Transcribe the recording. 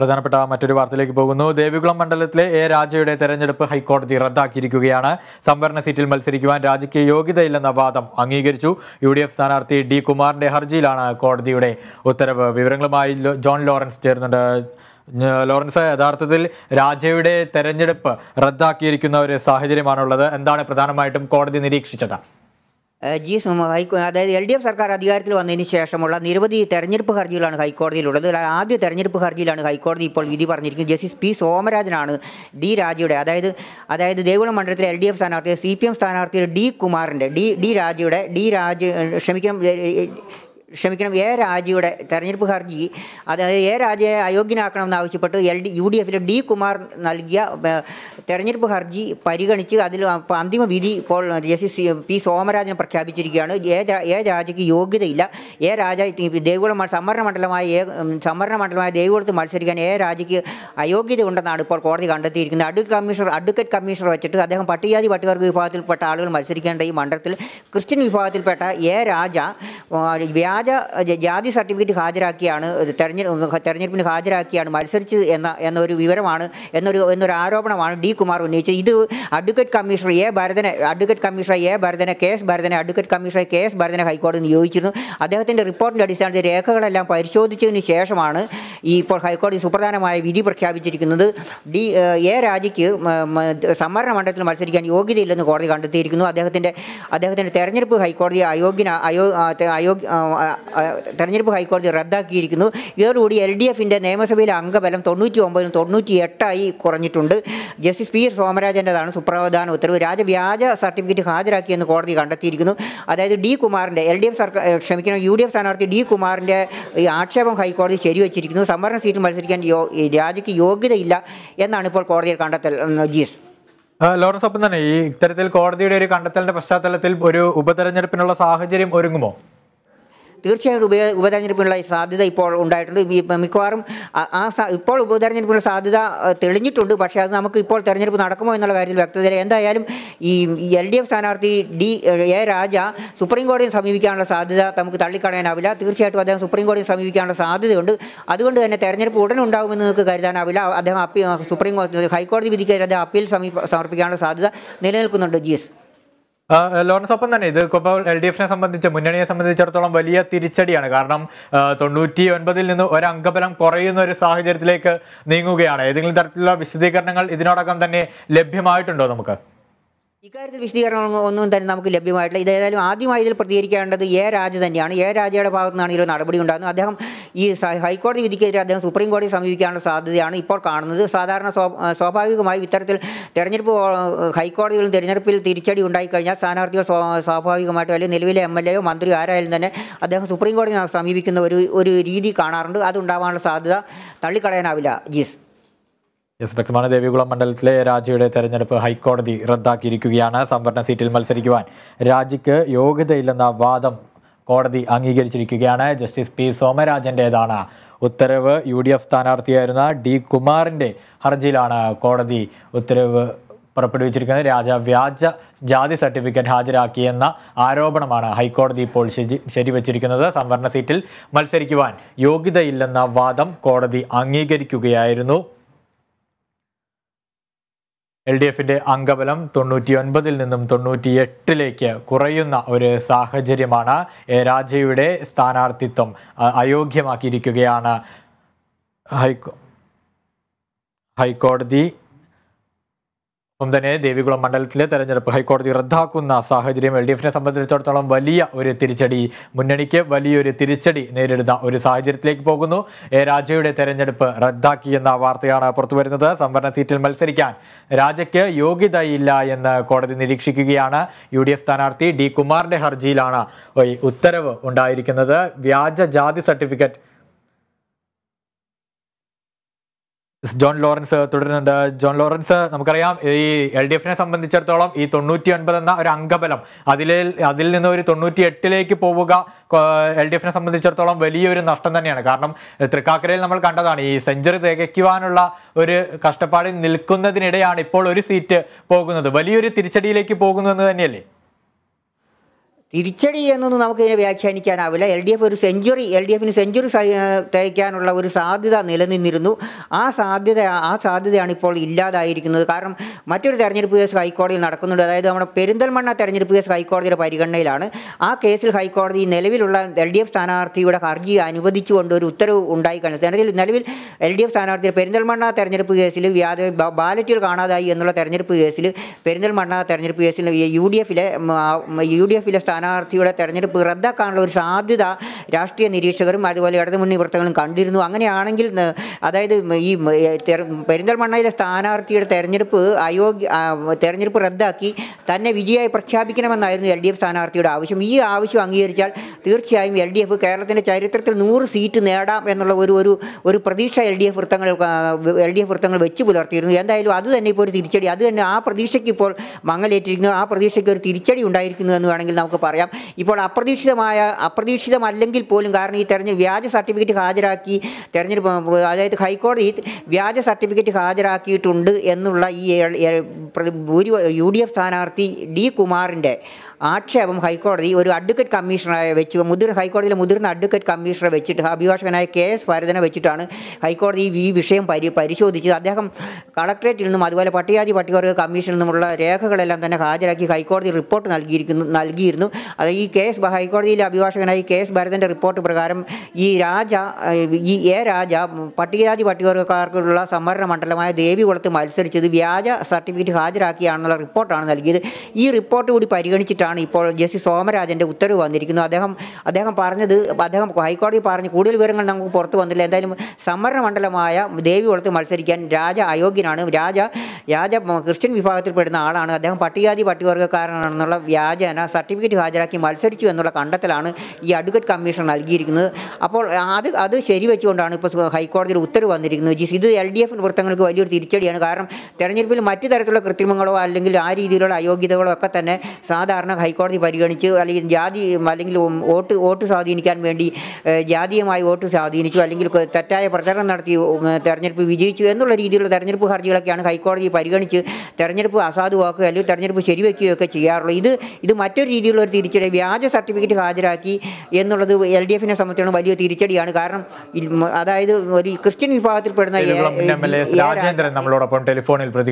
പ്രധാനപ്പെട്ട മറ്റൊരു വാർത്തയിലേക്ക് പോകുന്നു ദേവികുളം മണ്ഡലത്തിലെ എ രാജയുടെ തെരഞ്ഞെടുപ്പ് ഹൈക്കോടതി റദ്ദാക്കിയിരിക്കുകയാണ് സംവരണ സീറ്റിൽ മത്സരിക്കുവാൻ രാജയ്ക്ക് യോഗ്യതയില്ലെന്ന വാദം അംഗീകരിച്ചു യു ഡി എഫ് സ്ഥാനാർത്ഥി ഡി കുമാറിന്റെ ഹർജിയിലാണ് കോടതിയുടെ ഉത്തരവ് വിവരങ്ങളുമായി ജോൺ ലോറൻസ് ചേർന്നുണ്ട് ലോറൻസ് യഥാർത്ഥത്തിൽ രാജയുടെ തെരഞ്ഞെടുപ്പ് റദ്ദാക്കിയിരിക്കുന്ന ഒരു സാഹചര്യമാണുള്ളത് എന്താണ് പ്രധാനമായിട്ടും കോടതി നിരീക്ഷിച്ചത് ജി സുമ ഹൈക്കോ അതായത് എൽ ഡി എഫ് സർക്കാർ അധികാരത്തിൽ വന്നതിന് ശേഷമുള്ള നിരവധി തെരഞ്ഞെടുപ്പ് ഹർജികളാണ് ഹൈക്കോടതിയിലുള്ളത് ആദ്യ തെരഞ്ഞെടുപ്പ് ഹർജിയിലാണ് ഹൈക്കോടതി ഇപ്പോൾ വിധി പറഞ്ഞിരിക്കുന്നത് ജസ്റ്റിസ് പി സോമരാജനാണ് ഡി രാജയുടെ അതായത് അതായത് ദേവികുളം മണ്ഡലത്തിലെ എൽ ഡി എഫ് സ്ഥാനാർത്ഥി സി പി എം സ്ഥാനാർത്ഥി ഡി കുമാറിൻ്റെ ഡി ഡി രാജയുടെ ഡി രാജ ക്ഷമിക്കണം ക്ഷമിക്കണം എ രാജയുടെ തെരഞ്ഞെടുപ്പ് ഹർജി അത് എ രാജയെ ആവശ്യപ്പെട്ട് എൽ ഡി യു ഡി എഫിലെ ഡി കുമാർ നൽകിയ തെരഞ്ഞെടുപ്പ് ഹർജി പരിഗണിച്ച് അതിൽ അന്തിമ വിധി ഇപ്പോൾ ജസ്റ്റിസ് പി സോമരാജൻ പ്രഖ്യാപിച്ചിരിക്കുകയാണ് എ രാജയ്ക്ക് യോഗ്യതയില്ല എ രാജ ദേവികുളം സംവരണ മണ്ഡലമായ എ സംവരണ മണ്ഡലമായ ദേവികുളത്ത് മത്സരിക്കാൻ എ രാജയ്ക്ക് അയോഗ്യത ഉണ്ടെന്നാണ് ഇപ്പോൾ കോടതി കണ്ടെത്തിയിരിക്കുന്നത് അഡ് കമ്മീഷണർ അഡ്വക്കേറ്റ് കമ്മീഷണർ വെച്ചിട്ട് അദ്ദേഹം പട്ടികജാതി പട്ടികവർഗ വിഭാഗത്തിൽപ്പെട്ട ആളുകൾ മത്സരിക്കേണ്ട ഈ മണ്ഡലത്തിൽ ക്രിസ്ത്യൻ വിഭാഗത്തിൽപ്പെട്ട എ രാജ വ്യാജ ജാതി സർട്ടിഫിക്കറ്റ് ഹാജരാക്കിയാണ് തെരഞ്ഞെടുപ്പ് തെരഞ്ഞെടുപ്പിന് ഹാജരാക്കിയാണ് മത്സരിച്ച് എന്ന എന്നൊരു വിവരമാണ് എന്നൊരു എന്നൊരു ആരോപണമാണ് ഡി കുമാർ ഉന്നയിച്ചത് ഇത് അഡ്വക്കേറ്റ് കമ്മീഷണർ എ ഭരതനെ അഡ്വക്കേറ്റ് കമ്മീഷണർ എ ഭരതനെ കെ എസ് ഭരതനെ അഡ്വക്കേറ്റ് കമ്മീഷണർ കെ എസ് ഭരതനെ ഹൈക്കോടതി നിയോഗിച്ചിരുന്നു അദ്ദേഹത്തിൻ്റെ റിപ്പോർട്ടിൻ്റെ അടിസ്ഥാനത്തിൽ രേഖകളെല്ലാം പരിശോധിച്ചതിന് ശേഷമാണ് ഈ ഇപ്പോൾ ഹൈക്കോടതി സുപ്രധാനമായ വിധി പ്രഖ്യാപിച്ചിരിക്കുന്നത് ഡി എ രാജിക്ക് സംവരണ മണ്ഡലത്തിൽ മത്സരിക്കാൻ യോഗ്യതയില്ലെന്ന് കോടതി കണ്ടെത്തിയിരിക്കുന്നു അദ്ദേഹത്തിൻ്റെ അദ്ദേഹത്തിൻ്റെ തെരഞ്ഞെടുപ്പ് ഹൈക്കോടതി അയോഗ്യന അയോ അയോഗ്യ തെരഞ്ഞെടുപ്പ് ഹൈക്കോടതി റദ്ദാക്കിയിരിക്കുന്നു ഇതോടുകൂടി എൽ ഡി എഫിൻ്റെ നിയമസഭയിലെ അംഗബലം തൊണ്ണൂറ്റി ഒമ്പതിനും തൊണ്ണൂറ്റി എട്ടായി കുറഞ്ഞിട്ടുണ്ട് ജസ്റ്റിസ് പി സോമരാജൻ്റെതാണ് സുപ്രധാന ഉത്തരവ് രാജവ്യാജ സർട്ടിഫിക്കറ്റ് ഹാജരാക്കിയെന്ന് കോടതി കണ്ടെത്തിയിരിക്കുന്നു അതായത് ഡി കുമാറിൻ്റെ എൽ ഡി എഫ് സർക്കാർ ക്ഷമിക്കണം യു ഡി എഫ് സ്ഥാനാർത്ഥി ഡി കുമാറിൻ്റെ ഈ ആക്ഷേപം ഹൈക്കോടതി ശരിവച്ചിരിക്കുന്നു സംവരണ സീറ്റ് മത്സരിക്കാൻ യോ രാജയ്ക്ക് യോഗ്യതയില്ല എന്നാണ് ഇപ്പോൾ കോടതിയിൽ കണ്ടെത്തൽ ജി എസ് ലോറൻസ് ഒപ്പം തന്നെ ഈ ഇത്തരത്തിൽ കോടതിയുടെ ഒരു കണ്ടെത്തലിന്റെ പശ്ചാത്തലത്തിൽ ഒരു ഉപതെരഞ്ഞെടുപ്പിനുള്ള സാഹചര്യം ഒരുങ്ങുമോ തീർച്ചയായിട്ടും ഉപയോഗ ഉപതെരഞ്ഞെടുപ്പിനുള്ള സാധ്യത ഇപ്പോൾ ഉണ്ടായിട്ടുണ്ട് മിക്കവാറും ആ ഇപ്പോൾ ഉപതെരഞ്ഞെടുപ്പിനുള്ള സാധ്യത തെളിഞ്ഞിട്ടുണ്ട് പക്ഷേ അത് നമുക്ക് ഇപ്പോൾ തെരഞ്ഞെടുപ്പ് നടക്കുമോ എന്നുള്ള കാര്യത്തിൽ വ്യക്തതയില്ല എന്തായാലും ഈ എൽ ഡി എഫ് സ്ഥാനാർത്ഥി ഡി എ രാജ സുപ്രീം കോടതിയെ സമീപിക്കാനുള്ള സാധ്യത നമുക്ക് തള്ളിക്കളയാനാവില്ല തീർച്ചയായിട്ടും അദ്ദേഹം സുപ്രീം കോടതിയെ സമീപിക്കാനുള്ള സാധ്യതയുണ്ട് അതുകൊണ്ട് തന്നെ തെരഞ്ഞെടുപ്പ് ഉടൻ ഉണ്ടാകുമെന്ന് നിങ്ങൾക്ക് കരുതാനാവില്ല അദ്ദേഹം അപ്പീൽ സുപ്രീം കോടതി ഹൈക്കോടതി വിധിക്കെതിരെ അദ്ദേഹം അപ്പീൽ സമീപ സമർപ്പിക്കാനുള്ള സാധ്യത നിലനിൽക്കുന്നുണ്ട് ജി എസ് ലോറൻസ് ഒപ്പം തന്നെ ഇത് ഇപ്പോൾ എൽ ഡി എഫിനെ സംബന്ധിച്ച് മുന്നണിയെ സംബന്ധിച്ചിടത്തോളം വലിയ തിരിച്ചടിയാണ് കാരണം തൊണ്ണൂറ്റി ഒൻപതിൽ നിന്ന് ഒരു അംഗബലം കുറയുന്ന ഒരു സാഹചര്യത്തിലേക്ക് നീങ്ങുകയാണ് ഏതെങ്കിലും തരത്തിലുള്ള വിശദീകരണങ്ങൾ ഇതിനോടകം തന്നെ ലഭ്യമായിട്ടുണ്ടോ നമുക്ക് ഇക്കാര്യത്തിൽ വിശദീകരണം ഒന്നും തന്നെ നമുക്ക് ലഭ്യമായിട്ടില്ല ഇത് ആദ്യമായി ഇതിൽ പ്രതികരിക്കേണ്ടത് എ രാജ തന്നെയാണ് എ രാജയുടെ ഭാഗത്തു നിന്നാണ് ഇതിൽ നടപടി ഉണ്ടാകുന്നത് അദ്ദേഹം ഈ ഹൈക്കോടതി വിധിക്കെതിരെ അദ്ദേഹം സുപ്രീം കോടതിയെ സമീപിക്കാനുള്ള സാധ്യതയാണ് ഇപ്പോൾ കാണുന്നത് സാധാരണ സ്വാഭാവികമായും ഇത്തരത്തിൽ തെരഞ്ഞെടുപ്പ് ഹൈക്കോടതികളും തെരഞ്ഞെടുപ്പിൽ തിരിച്ചടി ഉണ്ടായിക്കഴിഞ്ഞാൽ സ്ഥാനാർത്ഥികൾ സ്വാഭാവികമായിട്ടും അല്ലെങ്കിൽ നിലവിലെ എം എൽ എയോ മന്ത്രിയോ ആരായാലും തന്നെ അദ്ദേഹം സുപ്രീം കോടതി സമീപിക്കുന്ന ഒരു ഒരു രീതി കാണാറുണ്ട് അതുണ്ടാവാനുള്ള സാധ്യത തള്ളിക്കളയാനാവില്ല ജീസ് യെസ് വ്യക്തമാണ് ദേവികുളം മണ്ഡലത്തിലെ രാജയുടെ തെരഞ്ഞെടുപ്പ് ഹൈക്കോടതി റദ്ദാക്കിയിരിക്കുകയാണ് സംവരണ സീറ്റിൽ മത്സരിക്കുവാൻ രാജിക്ക് യോഗ്യതയില്ലെന്ന വാദം കോടതി അംഗീകരിച്ചിരിക്കുകയാണ് ജസ്റ്റിസ് പി സോമരാജൻ്റേതാണ് ഉത്തരവ് യു ഡി എഫ് സ്ഥാനാർത്ഥിയായിരുന്ന ഡി കുമാറിൻ്റെ ഹർജിയിലാണ് കോടതി ഉത്തരവ് പുറപ്പെടുവിച്ചിരിക്കുന്നത് രാജ വ്യാജ ജാതി സർട്ടിഫിക്കറ്റ് ഹാജരാക്കിയെന്ന ആരോപണമാണ് ഹൈക്കോടതി ഇപ്പോൾ ശരിവച്ചിരിക്കുന്നത് സംവരണ സീറ്റിൽ മത്സരിക്കുവാൻ യോഗ്യതയില്ലെന്ന വാദം കോടതി അംഗീകരിക്കുകയായിരുന്നു ഡി എഫിൻ്റെ അംഗബലം ഒൻപതിൽ നിന്നും എട്ടിലേക്ക് കുറയുന്ന ഒരു സാഹചര്യമാണ് രാജയുടെ സ്ഥാനാർത്ഥിത്വം അയോഗ്യമാക്കിയിരിക്കുകയാണ് ഹൈക്കോ ഹൈക്കോടതി ഒപ്പം തന്നെ ദേവികുളം മണ്ഡലത്തിലെ തെരഞ്ഞെടുപ്പ് ഹൈക്കോടതി റദ്ദാക്കുന്ന സാഹചര്യം എൽ ഡി എഫിനെ സംബന്ധിച്ചിടത്തോളം വലിയ ഒരു തിരിച്ചടി മുന്നണിക്ക് വലിയൊരു തിരിച്ചടി നേരിടുന്ന ഒരു സാഹചര്യത്തിലേക്ക് പോകുന്നു എ രാജയുടെ തെരഞ്ഞെടുപ്പ് റദ്ദാക്കിയെന്ന വാർത്തയാണ് പുറത്തുവരുന്നത് സംവരണ സീറ്റിൽ മത്സരിക്കാൻ രാജയ്ക്ക് യോഗ്യതയില്ല എന്ന് കോടതി നിരീക്ഷിക്കുകയാണ് യു ഡി എഫ് സ്ഥാനാർത്ഥി ഡി കുമാറിന്റെ ഹർജിയിലാണ് ഉത്തരവ് ഉണ്ടായിരിക്കുന്നത് വ്യാജ ജാതി സർട്ടിഫിക്കറ്റ് ജോൺ ലോറൻസ് തുടരുന്നുണ്ട് ജോൺ ലോറൻസ് നമുക്കറിയാം ഈ എൽ ഡി എഫിനെ സംബന്ധിച്ചിടത്തോളം ഈ തൊണ്ണൂറ്റി ഒൻപത് എന്ന ഒരു അംഗബലം അതിലെ അതിൽ നിന്ന് ഒരു തൊണ്ണൂറ്റി എട്ടിലേക്ക് പോവുക എൽ ഡി എഫിനെ സംബന്ധിച്ചിടത്തോളം വലിയൊരു നഷ്ടം തന്നെയാണ് കാരണം തൃക്കാക്കരയിൽ നമ്മൾ കണ്ടതാണ് ഈ സെഞ്ചുറി തികയ്ക്കുവാനുള്ള ഒരു കഷ്ടപ്പാടിൽ നിൽക്കുന്നതിനിടെയാണ് ഇപ്പോൾ ഒരു സീറ്റ് പോകുന്നത് വലിയൊരു തിരിച്ചടിയിലേക്ക് പോകുന്നു എന്ന് തന്നെയല്ലേ തിരിച്ചടി എന്നൊന്നും നമുക്കിതിനെ വ്യാഖ്യാനിക്കാനാവില്ല എൽ ഡി എഫ് ഒരു സെഞ്ചുറി എൽ ഡി എഫിന് സെഞ്ചുറി തയ്ക്കാനുള്ള ഒരു സാധ്യത നിലനിന്നിരുന്നു ആ സാധ്യത ആ സാധ്യതയാണ് ഇപ്പോൾ ഇല്ലാതായിരിക്കുന്നത് കാരണം മറ്റൊരു തെരഞ്ഞെടുപ്പ് കേസ് ഹൈക്കോടതിയിൽ നടക്കുന്നുണ്ട് അതായത് നമ്മുടെ പെരിന്തൽമണ്ണ തെരഞ്ഞെടുപ്പ് കേസ് ഹൈക്കോടതിയുടെ പരിഗണനയിലാണ് ആ കേസിൽ ഹൈക്കോടതി നിലവിലുള്ള എൽ ഡി എഫ് സ്ഥാനാർത്ഥിയുടെ ഹർജി അനുവദിച്ചുകൊണ്ട് ഒരു ഉത്തരവ് ഉണ്ടായി കഴിഞ്ഞു നിലവിൽ നിലവിൽ എൽ ഡി എഫ് സ്ഥാനാർത്ഥിയുടെ പെരിന്തൽമണ്ണ തെരഞ്ഞെടുപ്പ് കേസിൽ വ്യാജ ബാലറ്റുകൾ കാണാതായി എന്നുള്ള തെരഞ്ഞെടുപ്പ് കേസിൽ പെരിന്തൽമണ്ണ തെരഞ്ഞെടുപ്പ് കേസിൽ യു ഡി എഫിലെ യു ഡി എഫിലെ സ്ഥാനാർത്ഥി സ്ഥാനാർത്ഥിയുടെ തെരഞ്ഞെടുപ്പ് റദ്ദാക്കാനുള്ള ഒരു സാധ്യത രാഷ്ട്രീയ നിരീക്ഷകരും അതുപോലെ ഇടതുമുന്നണി വൃത്തങ്ങളും കണ്ടിരുന്നു അങ്ങനെയാണെങ്കിൽ അതായത് ഈ പെരിന്തൽമണ്ണയിലെ സ്ഥാനാർത്ഥിയുടെ തെരഞ്ഞെടുപ്പ് അയോഗ്യ തെരഞ്ഞെടുപ്പ് റദ്ദാക്കി തന്നെ വിജയമായി പ്രഖ്യാപിക്കണമെന്നായിരുന്നു എൽ ഡി എഫ് സ്ഥാനാർത്ഥിയുടെ ആവശ്യം ഈ ആവശ്യം അംഗീകരിച്ചാൽ തീർച്ചയായും എൽ ഡി എഫ് കേരളത്തിൻ്റെ ചരിത്രത്തിൽ നൂറ് സീറ്റ് നേടാം എന്നുള്ള ഒരു ഒരു ഒരു പ്രതീക്ഷ എൽ ഡി എഫ് വൃത്തങ്ങൾ എൽ ഡി എഫ് വൃത്തങ്ങൾ വെച്ച് പുലർത്തിയിരുന്നു എന്തായാലും അത് തന്നെ ഇപ്പോൾ ഒരു തിരിച്ചടി അത് തന്നെ ആ പ്രതീക്ഷയ്ക്ക് ഇപ്പോൾ മങ്ങലേറ്റിരിക്കുന്നു ആ പ്രതീക്ഷയ്ക്ക് ഒരു തിരിച്ചടി ഉണ്ടായിരിക്കുന്നു എന്ന് വേണമെങ്കിൽ നമുക്ക് പറയാം പറയാം ഇപ്പോൾ അപ്രതീക്ഷിതമായ അപ്രതീക്ഷിതമല്ലെങ്കിൽ പോലും കാരണം ഈ തെരഞ്ഞ് വ്യാജ സർട്ടിഫിക്കറ്റ് ഹാജരാക്കി തെരഞ്ഞെടുപ്പ് അതായത് ഹൈക്കോടതി വ്യാജ സർട്ടിഫിക്കറ്റ് ഹാജരാക്കിയിട്ടുണ്ട് എന്നുള്ള ഈ ഭൂരി യു ഡി എഫ് സ്ഥാനാർത്ഥി ഡി കുമാറിൻ്റെ ആക്ഷേപം ഹൈക്കോടതി ഒരു അഡ്വക്കേറ്റ് കമ്മീഷണറെ വെച്ച് മുതിർ ഹൈക്കോടതിയിലെ മുതിർന്ന അഡ്വക്കേറ്റ് കമ്മീഷണറെ വെച്ചിട്ട് അഭിഭാഷകനായ കെ എസ് ഭരതനെ വെച്ചിട്ടാണ് ഹൈക്കോടതി ഈ വിഷയം പരി പരിശോധിച്ചത് അദ്ദേഹം കളക്ടറേറ്റിൽ നിന്നും അതുപോലെ പട്ടികാതി പട്ടികവർഗ കമ്മീഷനിൽ നിന്നുമുള്ള രേഖകളെല്ലാം തന്നെ ഹാജരാക്കി ഹൈക്കോടതി റിപ്പോർട്ട് നൽകിയിരിക്കുന്നു നൽകിയിരുന്നു അത് ഈ കെ എസ് ഹൈക്കോടതിയിലെ അഭിഭാഷകനായി കെ എസ് ഭരതൻ്റെ റിപ്പോർട്ട് പ്രകാരം ഈ രാജ ഈ എ രാജ പട്ടികജാതി പട്ടികവർഗക്കാർക്കുള്ള സംവരണ മണ്ഡലമായ ദേവികുളത്ത് മത്സരിച്ചത് വ്യാജ സർട്ടിഫിക്കറ്റ് ഹാജരാക്കിയാണെന്നുള്ള റിപ്പോർട്ടാണ് നൽകിയത് ഈ റിപ്പോർട്ട് കൂടി പരിഗണിച്ചിട്ടാണ് സംബന്ധിച്ചാണ് ഇപ്പോൾ ജസ്റ്റിസ് സോമരാജൻ്റെ ഉത്തരവ് വന്നിരിക്കുന്നത് അദ്ദേഹം അദ്ദേഹം പറഞ്ഞത് അദ്ദേഹം ഹൈക്കോടതി പറഞ്ഞു കൂടുതൽ വിവരങ്ങൾ നമുക്ക് പുറത്തു വന്നില്ല എന്തായാലും സംവരണ മണ്ഡലമായ ദേവികുളത്ത് മത്സരിക്കാൻ രാജ അയോഗ്യനാണ് രാജ രാജ ക്രിസ്ത്യൻ വിഭാഗത്തിൽപ്പെടുന്ന ആളാണ് അദ്ദേഹം പട്ടികജാതി പട്ടികവർഗ്ഗക്കാരനാണെന്നുള്ള വ്യാജേന സർട്ടിഫിക്കറ്റ് ഹാജരാക്കി മത്സരിച്ചു എന്നുള്ള കണ്ടെത്തലാണ് ഈ അഡ്വക്കേറ്റ് കമ്മീഷൻ നൽകിയിരിക്കുന്നത് അപ്പോൾ അത് അത് ശരിവെച്ചുകൊണ്ടാണ് ഇപ്പോൾ ഹൈക്കോടതിയിൽ ഉത്തരവ് വന്നിരിക്കുന്നത് ജിസ് ഇത് എൽ ഡി എഫ് വൃത്തങ്ങൾക്ക് വലിയൊരു തിരിച്ചടിയാണ് കാരണം തെരഞ്ഞെടുപ്പിൽ മറ്റു തരത്തിലുള്ള കൃത്രിമങ്ങളോ അല്ലെങ്കിൽ ആ രീതിയിലുള്ള അയോഗ്യതകളോ ഒക്കെ തന്നെ സാധാരണ ഹൈക്കോടതി പരിഗണിച്ച് അല്ലെങ്കിൽ ജാതി അല്ലെങ്കിൽ വോട്ട് വോട്ട് സ്വാധീനിക്കാൻ വേണ്ടി ജാതീയമായി വോട്ട് സ്വാധീനിച്ചു അല്ലെങ്കിൽ തെറ്റായ പ്രചരണം നടത്തി തെരഞ്ഞെടുപ്പ് വിജയിച്ചു എന്നുള്ള രീതിയിലുള്ള തെരഞ്ഞെടുപ്പ് ഹർജികളൊക്കെയാണ് ഹൈക്കോടതി പരിഗണിച്ച് തെരഞ്ഞെടുപ്പ് അസാധുവാക്കുക അല്ലെങ്കിൽ തെരഞ്ഞെടുപ്പ് ശരിവെക്കുകയോ ഒക്കെ ചെയ്യാറുള്ളത് ഇത് ഇത് മറ്റൊരു രീതിയിലുള്ള ഒരു തിരിച്ചടി വ്യാജ സർട്ടിഫിക്കറ്റ് ഹാജരാക്കി എന്നുള്ളത് എൽ ഡി എഫിനെ സംബന്ധിച്ചാണ് വലിയ തിരിച്ചടിയാണ് കാരണം അതായത് ഒരു ക്രിസ്ത്യൻ വിഭാഗത്തിൽപ്പെടുന്ന രാജേന്ദ്രൻ നമ്മളോടൊപ്പം ടെലിഫോണിൽ